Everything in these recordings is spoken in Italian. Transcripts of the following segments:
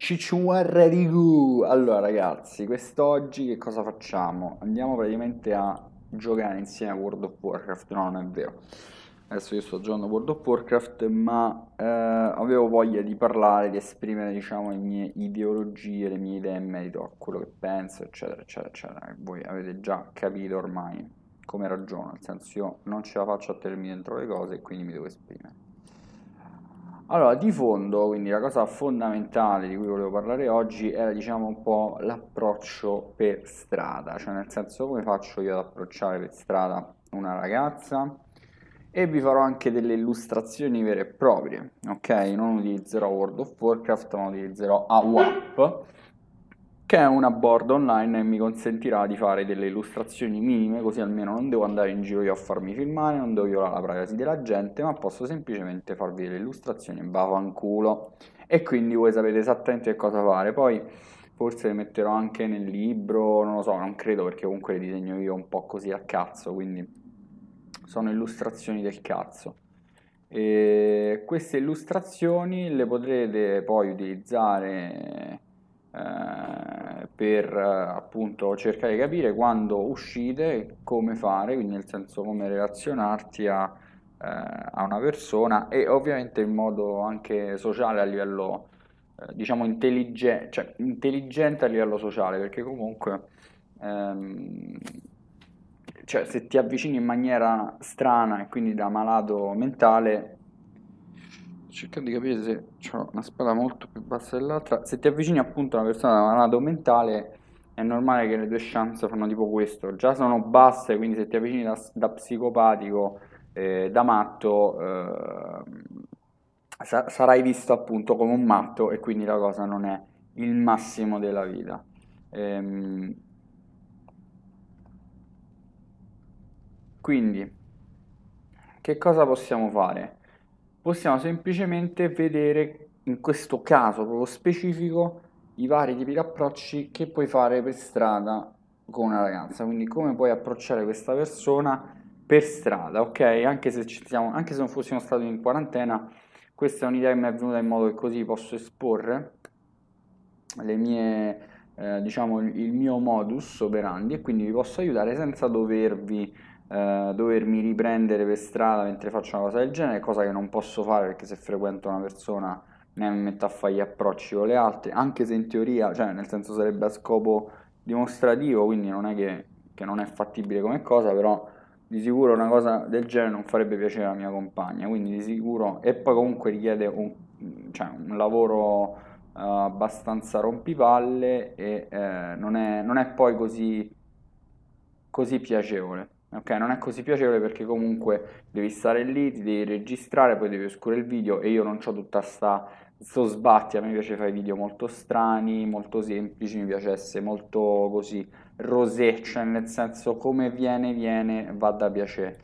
Cicciuarrarigu! Allora ragazzi, quest'oggi che cosa facciamo? Andiamo praticamente a giocare insieme a World of Warcraft, no non è vero. Adesso io sto giocando a World of Warcraft, ma eh, avevo voglia di parlare, di esprimere diciamo le mie ideologie, le mie idee in merito a quello che penso, eccetera, eccetera, eccetera. Voi avete già capito ormai come ragiono, nel senso io non ce la faccio a tenermi dentro le cose e quindi mi devo esprimere. Allora, di fondo, quindi la cosa fondamentale di cui volevo parlare oggi era diciamo un po' l'approccio per strada, cioè nel senso come faccio io ad approcciare per strada una ragazza e vi farò anche delle illustrazioni vere e proprie, ok? Non utilizzerò World of Warcraft, ma utilizzerò AWAP che è una board online e mi consentirà di fare delle illustrazioni minime così almeno non devo andare in giro io a farmi filmare, non devo violare la privacy della gente, ma posso semplicemente farvi delle illustrazioni e vaffanculo. E quindi voi sapete esattamente che cosa fare. Poi forse le metterò anche nel libro, non lo so, non credo perché comunque le disegno io un po' così a cazzo, quindi sono illustrazioni del cazzo. E queste illustrazioni le potrete poi utilizzare eh, per eh, appunto cercare di capire quando uscite, come fare, quindi nel senso come relazionarti a, eh, a una persona e ovviamente in modo anche sociale a livello eh, diciamo intelligente, cioè intelligente a livello sociale, perché comunque ehm, cioè, se ti avvicini in maniera strana e quindi da malato mentale cerca di capire se ho una spada molto più bassa dell'altra. Se ti avvicini appunto a una persona da malato mentale, è normale che le tue chance fanno tipo questo. Già sono basse, quindi se ti avvicini da, da psicopatico, eh, da matto, eh, sa- sarai visto appunto come un matto e quindi la cosa non è il massimo della vita. Ehm, quindi, che cosa possiamo fare? possiamo semplicemente vedere in questo caso proprio specifico i vari tipi di approcci che puoi fare per strada con una ragazza, quindi come puoi approcciare questa persona per strada, ok? Anche se, siamo, anche se non fossimo stati in quarantena, questa è un'idea che mi è venuta in modo che così posso esporre le mie, eh, diciamo, il mio modus operandi e quindi vi posso aiutare senza dovervi eh, dovermi riprendere per strada mentre faccio una cosa del genere, cosa che non posso fare perché se frequento una persona ne metto a fare gli approcci con le altre, anche se in teoria, cioè nel senso sarebbe a scopo dimostrativo, quindi non è che, che non è fattibile come cosa, però di sicuro una cosa del genere non farebbe piacere alla mia compagna, quindi di sicuro, e poi comunque richiede un, cioè, un lavoro eh, abbastanza rompipalle e eh, non, è, non, è, poi così, così piacevole. Ok, non è così piacevole perché comunque devi stare lì, ti devi registrare, poi devi oscurare il video e io non ho tutta sta sto sbatti, a me piace fare video molto strani, molto semplici, mi piacesse molto così rosé, cioè nel senso come viene viene va da piacere.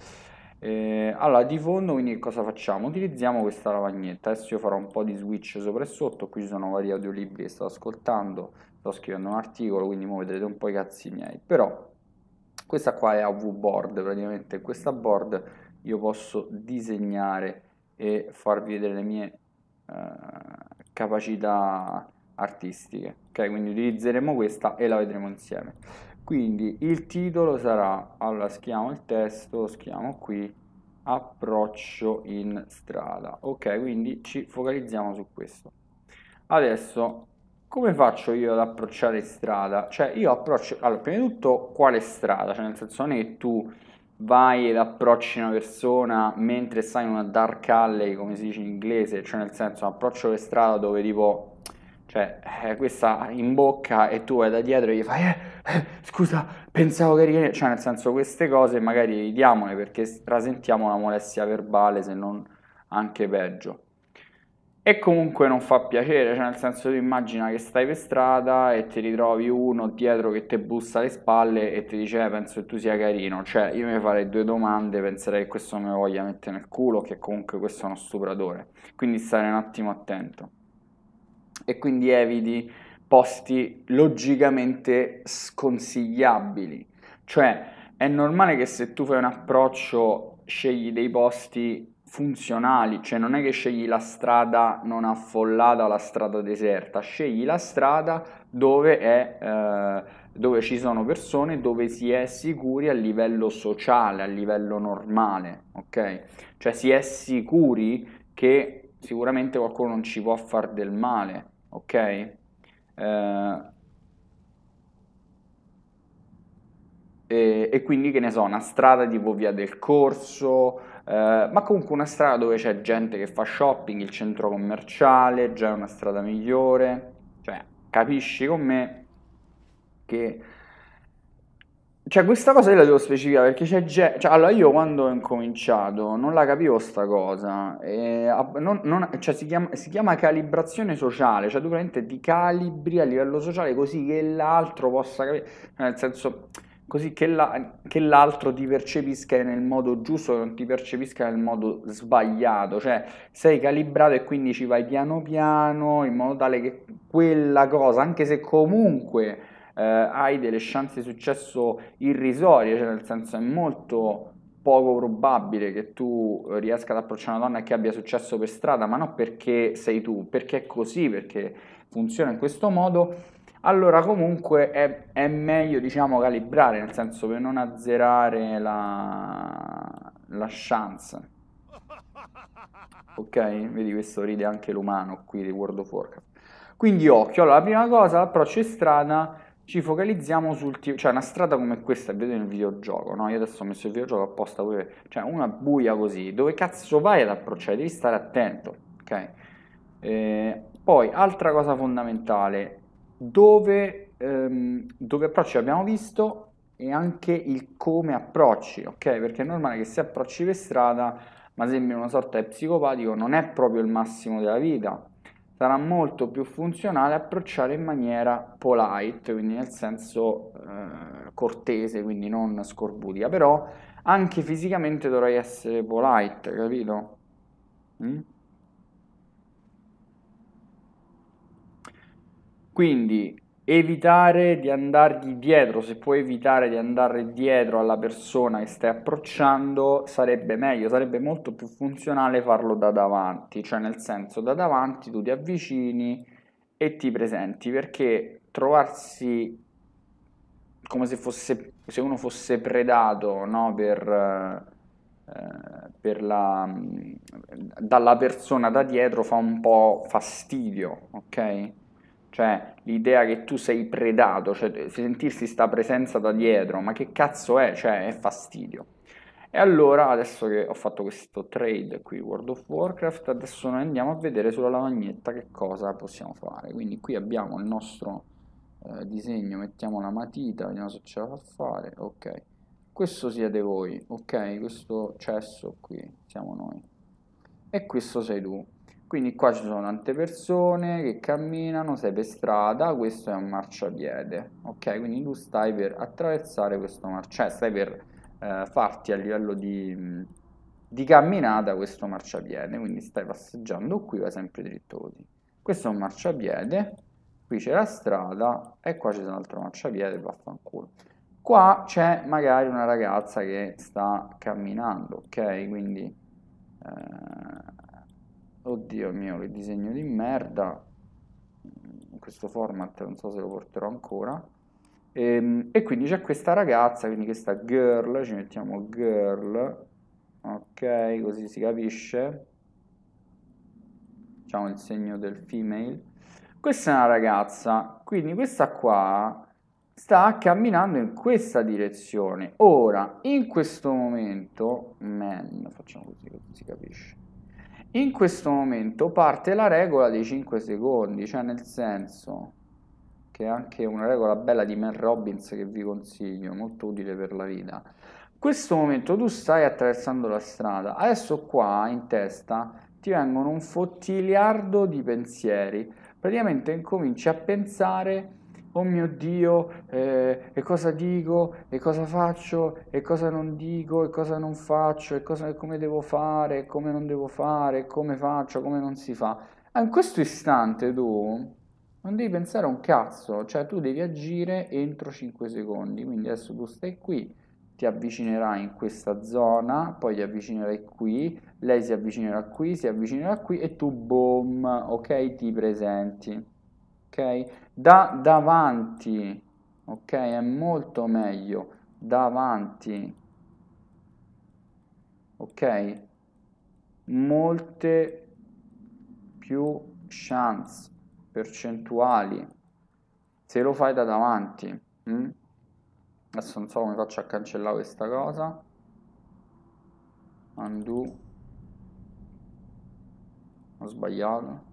Eh, allora di fondo quindi cosa facciamo? Utilizziamo questa lavagnetta, adesso io farò un po' di switch sopra e sotto, qui ci sono vari audiolibri che sto ascoltando, sto scrivendo un articolo quindi mo vedrete un po' i cazzi miei, però questa qua è v board praticamente, questa board io posso disegnare e farvi vedere le mie eh, capacità artistiche, ok? Quindi utilizzeremo questa e la vedremo insieme. Quindi il titolo sarà, allora schiamo il testo, schiamo qui, approccio in strada, ok? Quindi ci focalizziamo su questo. Adesso come faccio io ad approcciare strada? Cioè io approccio, allora prima di tutto quale strada? Cioè nel senso non è che tu vai ed approcci una persona mentre stai in una dark alley, come si dice in inglese, cioè nel senso approccio le strada dove tipo cioè eh, questa in bocca e tu vai da dietro e gli fai eh, eh, scusa pensavo che richiede cioè nel senso queste cose magari evitiamole perché trasentiamo la molestia verbale se non anche peggio e comunque non fa piacere, cioè nel senso tu immagina che stai per strada e ti ritrovi uno dietro che ti bussa le spalle e ti dice eh, penso che tu sia carino, cioè io mi farei due domande, penserei che questo mi voglia mettere nel culo, che comunque questo è uno stupratore, quindi stare un attimo attento. E quindi eviti posti logicamente sconsigliabili, cioè è normale che se tu fai un approccio scegli dei posti funzionali, cioè non è che scegli la strada non affollata o la strada deserta, scegli la strada dove, è, eh, dove ci sono persone, dove si è sicuri a livello sociale, a livello normale, ok? Cioè si è sicuri che sicuramente qualcuno non ci può far del male, ok? Eh, e, e, quindi che ne so, una strada tipo via del corso, eh, ma comunque una strada dove c'è gente che fa shopping, il centro commerciale, già è una strada migliore, cioè capisci con me che... Cioè questa cosa io la devo specificare perché c'è gente... Cioè, allora io quando ho incominciato non la capivo sta cosa, e, non, non, cioè, si, chiama, si chiama calibrazione sociale, cioè tu praticamente ti calibri a livello sociale così che l'altro possa capire, nel senso così che, la, che, l'altro ti percepisca nel modo giusto, non ti percepisca nel modo sbagliato, cioè sei calibrato e quindi ci vai piano piano in modo tale che quella cosa, anche se comunque eh, hai delle chance di successo irrisorie, cioè nel senso è molto poco probabile che tu riesca ad approcciare una donna che abbia successo per strada, ma non perché sei tu, perché è così, perché funziona in questo modo allora comunque è, è meglio diciamo calibrare, nel senso per non azzerare la, la chance. Ok? Vedi questo ride anche l'umano qui di World of Warcraft. Quindi occhio, allora la prima cosa, l'approccio è strada, ci focalizziamo sul tipo, cioè una strada come questa vedete nel videogioco, no? Io adesso ho messo il videogioco apposta, pure, cioè una buia così, dove cazzo vai ad approcciare? Devi stare attento, ok? Eh, poi, altra cosa fondamentale, dove, ehm, dove approcci abbiamo visto e anche il come approcci, ok? Perché è normale che se approcci per strada, ma sembri una sorta di psicopatico, non è proprio il massimo della vita. Sarà molto più funzionale approcciare in maniera polite, quindi nel senso eh, cortese, quindi non scorbutica, però anche fisicamente dovrai essere polite, capito? Mm? Quindi evitare di andargli dietro, se puoi evitare di andare dietro alla persona che stai approcciando, sarebbe meglio, sarebbe molto più funzionale farlo da davanti, cioè nel senso da davanti tu ti avvicini e ti presenti, perché trovarsi come se, fosse, se uno fosse predato no, per, eh, la, dalla persona da dietro fa un po' fastidio, ok? cioè l'idea che tu sei predato, cioè sentirsi sta presenza da dietro, ma che cazzo è? Cioè è fastidio. E allora, adesso che ho fatto questo trade qui World of Warcraft, adesso noi andiamo a vedere sulla lavagnetta che cosa possiamo fare. Quindi qui abbiamo il nostro eh, disegno, mettiamo la matita, vediamo se ce la fa fare, ok. Questo siete voi, ok, questo cesso qui siamo noi. E questo sei tu, quindi qua ci sono tante persone che camminano, sei per strada, questo è un marciapiede, ok? Quindi tu stai per attraversare questo marciapiede, cioè stai per eh, farti a livello di, di camminata questo marciapiede, quindi stai passeggiando qui, vai sempre dritto così. Questo è un marciapiede, qui c'è la strada e qua c'è un altro marciapiede, vaffanculo. Qua c'è magari una ragazza che sta camminando, ok? Quindi... Eh, Oddio mio, che disegno di merda. In questo format non so se lo porterò ancora. E, ehm, e quindi c'è questa ragazza, quindi questa girl, ci mettiamo girl, ok, così si capisce. Facciamo il segno del female. Questa è una ragazza, quindi questa qua sta camminando in questa direzione. Ora, in questo momento, man, facciamo così, così si capisce in questo momento parte la regola dei 5 secondi, cioè nel senso che è anche una regola bella di Mel Robbins che vi consiglio, molto utile per la vita. In questo momento tu stai attraversando la strada, adesso qua in testa ti vengono un fottiliardo di pensieri, praticamente incominci a pensare oh mio Dio, eh, e cosa dico, e cosa faccio, e cosa non dico, e cosa non faccio, e, cosa, come devo fare, e come non devo fare, e come faccio, come non si fa. Ah, in questo istante tu non devi pensare a un cazzo, cioè tu devi agire entro 5 secondi, quindi adesso tu stai qui, ti avvicinerai in questa zona, poi ti avvicinerai qui, lei si avvicinerà qui, si avvicinerà qui e tu boom, ok, ti presenti ok? Da davanti, ok? È molto meglio, davanti, ok? Molte più chance percentuali se lo fai da davanti. Hm? Adesso non so come faccio a cancellare questa cosa. Undo. Ho sbagliato.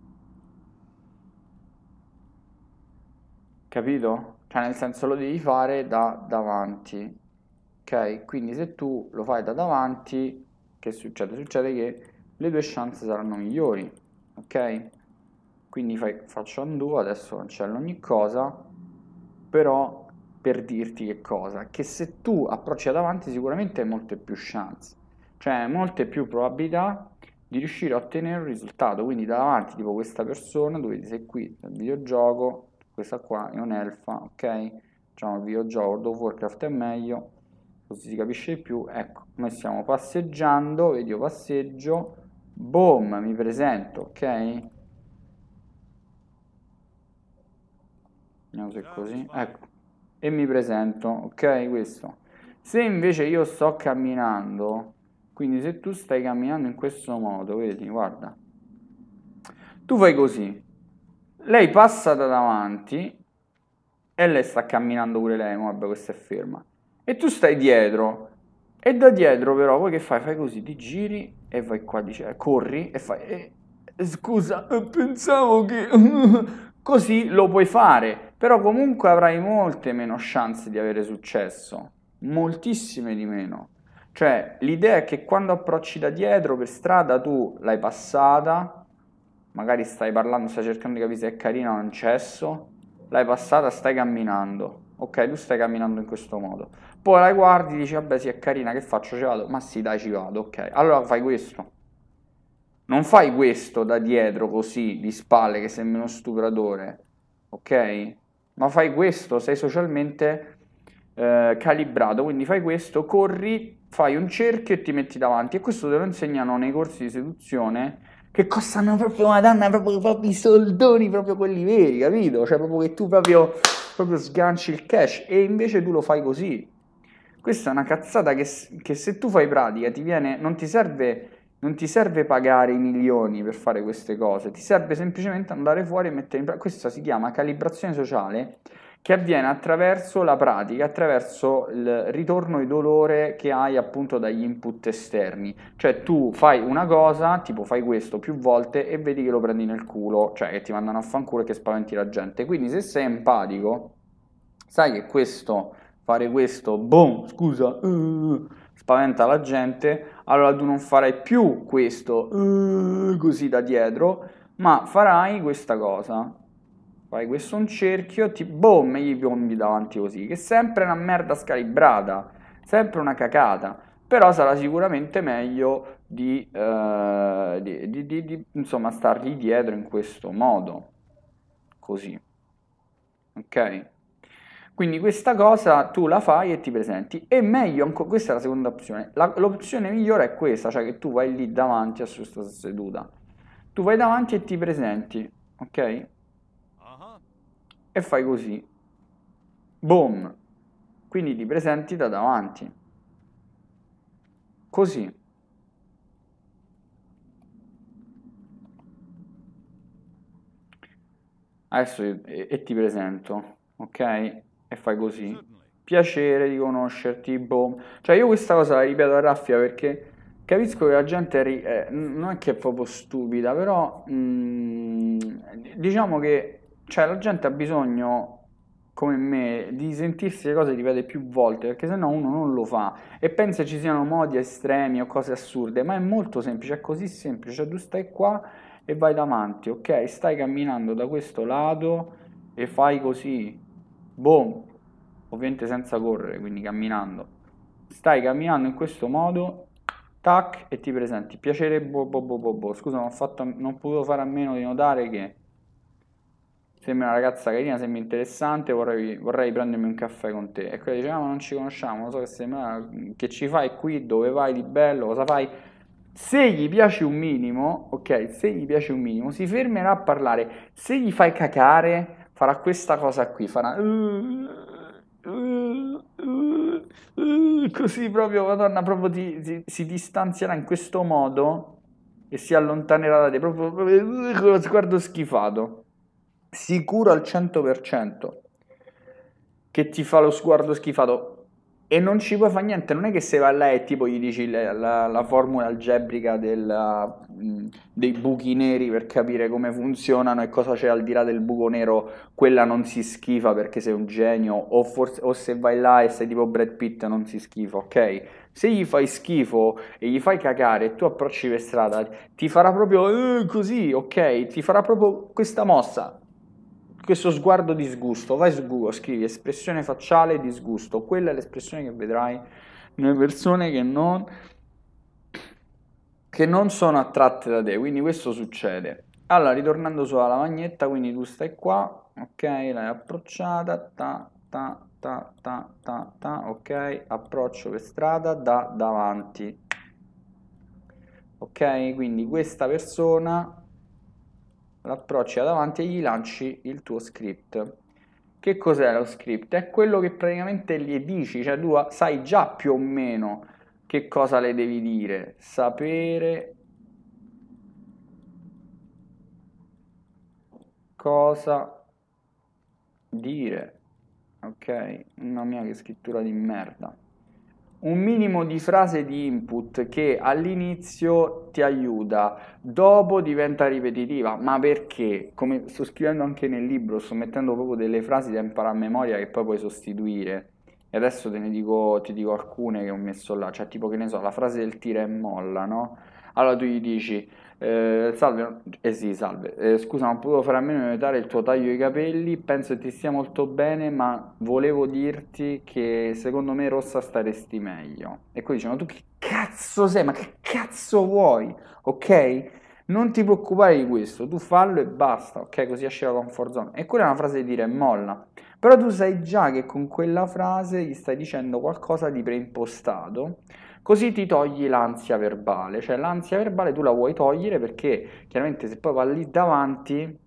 capito? Cioè nel senso lo devi fare da davanti, ok? Quindi se tu lo fai da davanti, che succede? Succede che le tue chance saranno migliori, ok? Quindi fai, faccio undo, adesso cancello ogni cosa, però per dirti che cosa? Che se tu approcci da davanti sicuramente hai molte più chance, cioè hai molte più probabilità di riuscire a ottenere un risultato, quindi da davanti tipo questa persona, dove vedi se qui nel videogioco questa qua è un'elfa, ok? Facciamo video già World of Warcraft è meglio, così si capisce di più. Ecco, noi stiamo passeggiando, vedi io passeggio, boom, mi presento, ok? Vediamo se è così, ecco, e mi presento, ok? Questo. Se invece io sto camminando, quindi se tu stai camminando in questo modo, vedi, guarda, tu fai così, lei passa da davanti e lei sta camminando pure lei, vabbè questa è ferma. E tu stai dietro e da dietro però poi che fai? Fai così, ti giri e vai qua, dice, corri e fai... Eh, scusa, pensavo che... così lo puoi fare, però comunque avrai molte meno chance di avere successo, moltissime di meno. Cioè, l'idea è che quando approcci da dietro per strada tu l'hai passata, magari stai parlando, stai cercando di capire se è carina o non cesso, l'hai passata, stai camminando, ok, tu stai camminando in questo modo, poi la guardi, dici vabbè sì è carina, che faccio, ci vado? Ma sì dai ci vado, ok, allora fai questo. Non fai questo da dietro così, di spalle, che sembri uno stupratore, ok? Ma fai questo, sei socialmente eh, calibrato, quindi fai questo, corri, fai un cerchio e ti metti davanti. E questo te lo insegnano nei corsi di seduzione che costano proprio, madonna, proprio, proprio i soldoni, proprio quelli veri, capito? Cioè proprio che tu proprio, proprio sganci il cash e invece tu lo fai così. Questa è una cazzata che, che se tu fai pratica ti viene, non ti serve non ti serve pagare i milioni per fare queste cose, ti serve semplicemente andare fuori e mettere in pratica. Questa si chiama calibrazione sociale che avviene attraverso la pratica, attraverso il ritorno di dolore che hai appunto dagli input esterni. Cioè tu fai una cosa, tipo fai questo più volte e vedi che lo prendi nel culo, cioè che ti mandano a fanculo e che spaventi la gente. Quindi se sei empatico, sai che questo, fare questo, boom, scusa, uh, spaventa la gente, allora tu non farai più questo uh, così da dietro, ma farai questa cosa fai questo un cerchio, ti boom, gli piombi davanti così, che è sempre una merda scalibrata, sempre una cacata, però sarà sicuramente meglio di, eh, di, di, di, di insomma, stargli dietro in questo modo, così, ok? Quindi questa cosa tu la fai e ti presenti. E meglio questa è la seconda opzione. La, l'opzione migliore è questa, cioè che tu vai lì davanti a questa seduta. Tu vai davanti e ti presenti, ok? e fai così. Boom. Quindi ti presenti da davanti. Così. Adesso e, e ti presento, ok? E fai così. Piacere di conoscerti, boom. Cioè io questa cosa la ripeto a Raffia perché capisco che la gente è, eh, non è che è proprio stupida, però mh, mm, diciamo che cioè la gente ha bisogno come me di sentirsi le cose ripete più volte perché sennò uno non lo fa e pensa ci siano modi estremi o cose assurde ma è molto semplice è così semplice cioè tu stai qua e vai davanti ok stai camminando da questo lato e fai così boom ovviamente senza correre quindi camminando stai camminando in questo modo tac e ti presenti piacere boh boh boh boh, boh. scusa non ho, fatto, non ho potuto fare a meno di notare che sembra una ragazza carina, sembra interessante, vorrei, vorrei prendermi un caffè con te. E quella dice, ah ma non ci conosciamo, lo so che sembra, che ci fai qui, dove vai di bello, cosa fai? Se gli piace un minimo, ok, se gli piace un minimo, si fermerà a parlare. Se gli fai cacare, farà questa cosa qui, farà... Così proprio, madonna, proprio ti, si, si distanzierà in questo modo e si allontanerà da te, proprio con lo sguardo schifato sicuro al 100%, che ti fa lo sguardo schifato e non ci puoi fare niente, non è che se vai là e tipo gli dici la, la, la formula algebrica della, mm, dei buchi neri per capire come funzionano e cosa c'è al di là del buco nero, quella non si schifa perché sei un genio, o, forse, o se vai là e sei tipo Brad Pitt non si schifa, ok? Se gli fai schifo e gli fai cagare e tu approcci per strada, ti farà proprio eh, così, ok? Ti farà proprio questa mossa, questo sguardo disgusto, vai su Google, scrivi espressione facciale disgusto, quella è l'espressione che vedrai nelle persone che non, che non sono attratte da te, quindi questo succede. Allora, ritornando sulla lavagnetta, quindi tu stai qua, ok, l'hai approcciata, ta, ta, ta, ta, ta, ta, ok, approccio per strada da davanti. Ok, quindi questa persona l'approcci davanti e gli lanci il tuo script. Che cos'è lo script? È quello che praticamente gli dici, cioè tu sai già più o meno che cosa le devi dire. Sapere cosa dire. Ok, mamma mia che scrittura di merda un minimo di frase di input che all'inizio ti aiuta, dopo diventa ripetitiva, ma perché? Come sto scrivendo anche nel libro, sto mettendo proprio delle frasi da imparare a memoria che poi puoi sostituire. E adesso te ne dico, ti dico alcune che ho messo là, cioè tipo che ne so, la frase del tira e molla, no? Allora tu gli dici eh, salve, eh sì, salve. Eh, scusa, non potevo fare a meno di notare il tuo taglio di capelli. Penso che ti stia molto bene, ma volevo dirti che secondo me rossa staresti meglio. E poi dicono: Tu che cazzo sei? Ma che cazzo vuoi? Ok? Non ti preoccupare di questo, tu fallo e basta, ok? Così esce la comfort zone. E quella è una frase di dire molla. Però tu sai già che con quella frase gli stai dicendo qualcosa di preimpostato Così ti togli l'ansia verbale, cioè l'ansia verbale tu la vuoi togliere perché chiaramente se poi va lì davanti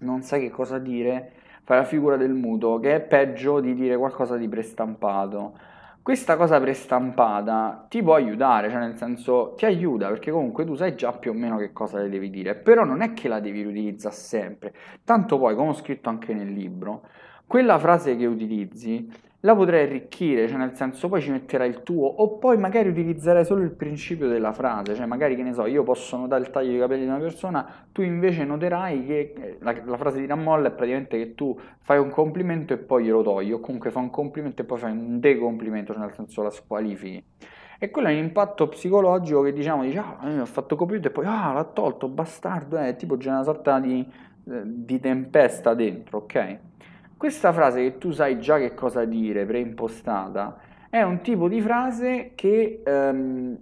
non sai che cosa dire, fai la figura del muto, che è peggio di dire qualcosa di prestampato. Questa cosa prestampata ti può aiutare, cioè nel senso ti aiuta perché comunque tu sai già più o meno che cosa le devi dire, però non è che la devi riutilizzare sempre. Tanto poi, come ho scritto anche nel libro, quella frase che utilizzi la potrai arricchire, cioè nel senso poi ci metterai il tuo, o poi magari utilizzerai solo il principio della frase, cioè magari che ne so, io posso notare il taglio di capelli di una persona, tu invece noterai che eh, la, la frase di Ramolla è praticamente che tu fai un complimento e poi glielo togli, o comunque fai un complimento e poi fai un decomplimento, cioè nel senso la squalifichi. E quello è un impatto psicologico che diciamo, dice, ah, ho fatto complimento e poi, ah, l'ha tolto, bastardo, eh, tipo già una sorta di, eh, di tempesta dentro, ok? Questa frase che tu sai già che cosa dire, preimpostata, è un tipo di frase che, ehm,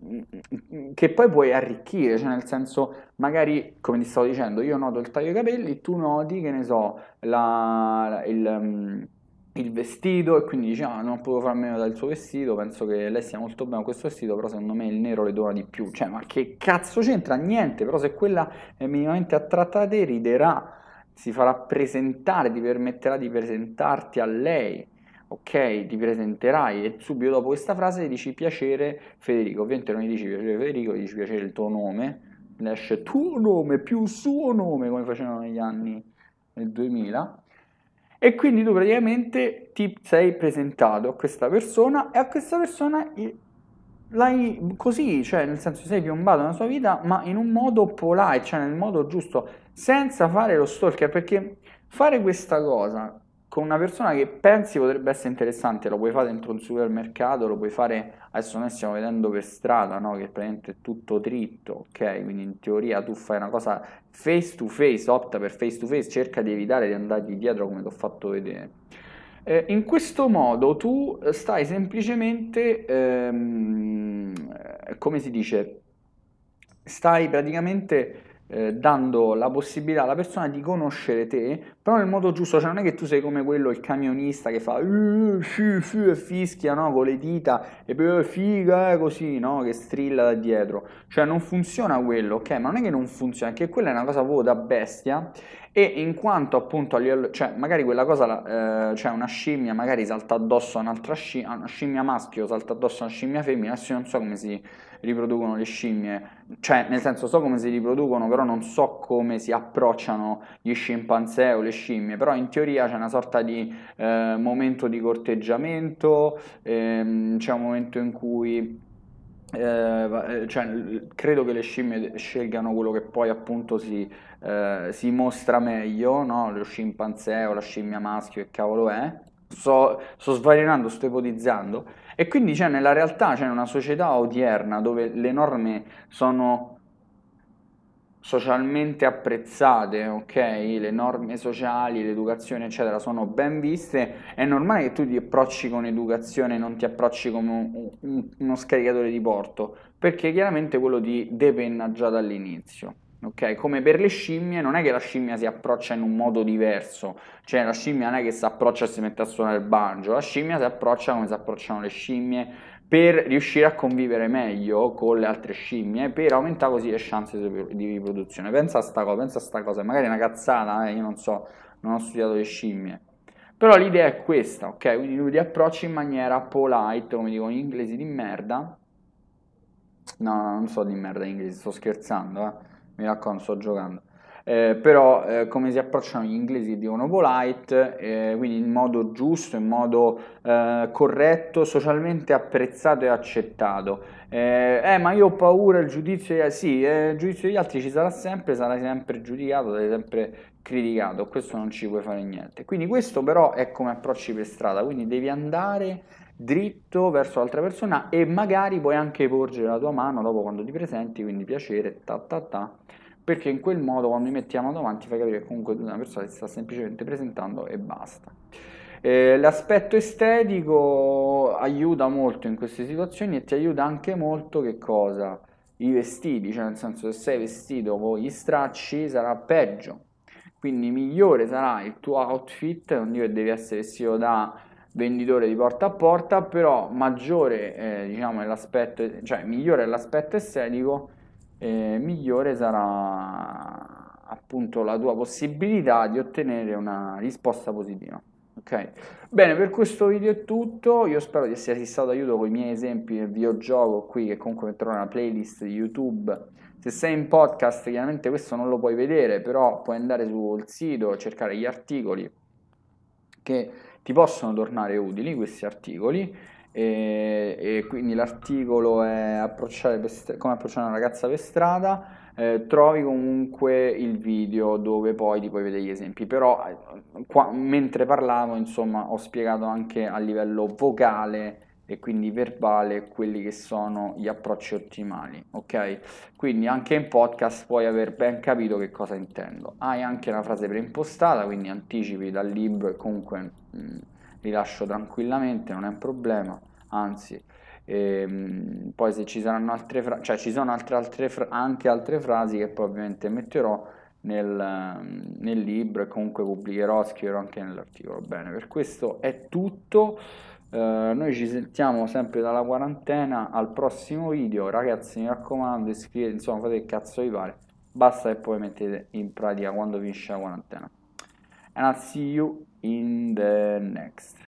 che poi puoi arricchire, cioè nel senso, magari, come ti stavo dicendo, io noto il taglio capelli, tu noti, che ne so, la, il, ehm, il, vestito e quindi dici, ah, non potevo far meno dal suo vestito, penso che lei sia molto bene con questo vestito, però secondo me il nero le dona di più, cioè, ma che cazzo c'entra? Niente, però se quella è minimamente attratta a te riderà si farà presentare, ti permetterà di presentarti a lei, ok? Ti presenterai e subito dopo questa frase dici piacere Federico, ovviamente non gli dici piacere Federico, gli dici piacere il tuo nome, esce tuo nome più suo nome come facevano negli anni nel 2000 e quindi tu praticamente ti sei presentato a questa persona e a questa persona l'hai così, cioè nel senso sei piombato nella sua vita, ma in un modo polite, cioè nel modo giusto, senza fare lo stalker, perché fare questa cosa con una persona che pensi potrebbe essere interessante, lo puoi fare dentro un supermercato, lo puoi fare, adesso noi stiamo vedendo per strada, no? che praticamente è tutto dritto, ok? Quindi in teoria tu fai una cosa face to face, opta per face to face, cerca di evitare di andargli dietro come ti ho fatto vedere eh, in questo modo tu eh, stai semplicemente, ehm, eh, come si dice, stai praticamente eh, dando la possibilità alla persona di conoscere te, però nel modo giusto, cioè non è che tu sei come quello, il camionista che fa fiu, uh, fiu, e fischia no? con le dita e poi oh, figa eh, così, no? che strilla da dietro, cioè non funziona quello, ok? Ma non è che non funziona, che quella è una cosa proprio da bestia e in quanto appunto cioè magari quella cosa, eh, cioè una scimmia magari salta addosso a un'altra scimmia, una scimmia maschio salta addosso a una scimmia femmina, adesso io non so come si riproducono le scimmie, cioè nel senso so come si riproducono, però non so come si approcciano gli scimpanzé o le scimmie, però in teoria c'è una sorta di eh, momento di corteggiamento, ehm, c'è un momento in cui eh, eh, cioè, credo che le scimmie scelgano quello che poi appunto si, eh, si mostra meglio, no? lo scimpanzé o la scimmia maschio, che cavolo è. Sto, sto svarionando, sto ipotizzando. E quindi cioè, nella realtà c'è cioè, una società odierna dove le norme sono socialmente apprezzate, ok? Le norme sociali, l'educazione, eccetera, sono ben viste, è normale che tu ti approcci con educazione e non ti approcci come un, un, uno scaricatore di porto, perché chiaramente quello ti depenna già dall'inizio. Ok, come per le scimmie, non è che la scimmia si approccia in un modo diverso, cioè la scimmia non è che si approccia e si mette a suonare il banjo, la scimmia si approccia come si approcciano le scimmie, per riuscire a convivere meglio con le altre scimmie, per aumentare così le chance di riproduzione. Pensa a sta cosa, pensa a sta cosa, magari è una cazzata, eh, io non so, non ho studiato le scimmie. Però l'idea è questa, ok? Quindi lui ti approccia in maniera polite, come dicono gli inglesi di merda. No, no, non so di merda in inglese, sto scherzando, eh. Mi raccomando, sto giocando. Eh, però eh, come si approcciano gli inglesi di Onobolite, eh, quindi in modo giusto, in modo eh, corretto, socialmente apprezzato e accettato. Eh, eh, ma io ho paura il giudizio degli altri, sì, il giudizio degli altri ci sarà sempre, sarai sempre giudicato, sarai sempre criticato, questo non ci puoi fare niente. Quindi questo però è come approcci per strada, quindi devi andare dritto verso l'altra persona e magari puoi anche porgere la tua mano dopo quando ti presenti, quindi piacere, ta ta ta perché in quel modo quando li mettiamo davanti fai capire che comunque tu una persona si sta semplicemente presentando e basta. Eh, l'aspetto estetico aiuta molto in queste situazioni e ti aiuta anche molto che cosa? I vestiti, cioè nel senso se sei vestito con gli stracci sarà peggio, quindi migliore sarà il tuo outfit, non dico che devi essere vestito da venditore di porta a porta, però maggiore eh, diciamo, è l'aspetto, cioè migliore è l'aspetto estetico eh, migliore sarà appunto la tua possibilità di ottenere una risposta positiva. Okay. Bene, per questo video è tutto, io spero di esserti stato d'aiuto con i miei esempi nel videogioco qui che comunque trovi nella playlist di YouTube. Se sei in podcast chiaramente questo non lo puoi vedere, però puoi andare sul sito, cercare gli articoli che ti possono tornare utili, questi articoli e, e quindi l'articolo è approcciare per, come approcciare una ragazza per strada. Eh, trovi comunque il video dove poi ti puoi vedere gli esempi, però eh, qua, mentre parlavo insomma ho spiegato anche a livello vocale e quindi verbale quelli che sono gli approcci ottimali, ok? Quindi anche in podcast puoi aver ben capito che cosa intendo. Hai anche una frase preimpostata, quindi anticipi dal libro e comunque mh, mm, rilascio tranquillamente, non è un problema anzi. E, ehm, poi se ci saranno altre frasi, cioè ci sono altre, altre fra- anche altre frasi che poi ovviamente metterò nel, nel libro e comunque pubblicherò, scriverò anche nell'articolo. Bene, per questo è tutto. Uh, noi ci sentiamo sempre dalla quarantena al prossimo video ragazzi mi raccomando iscrivetevi insomma fate il cazzo vi pare basta che poi mettete in pratica quando finisce la quarantena and I'll see you in the next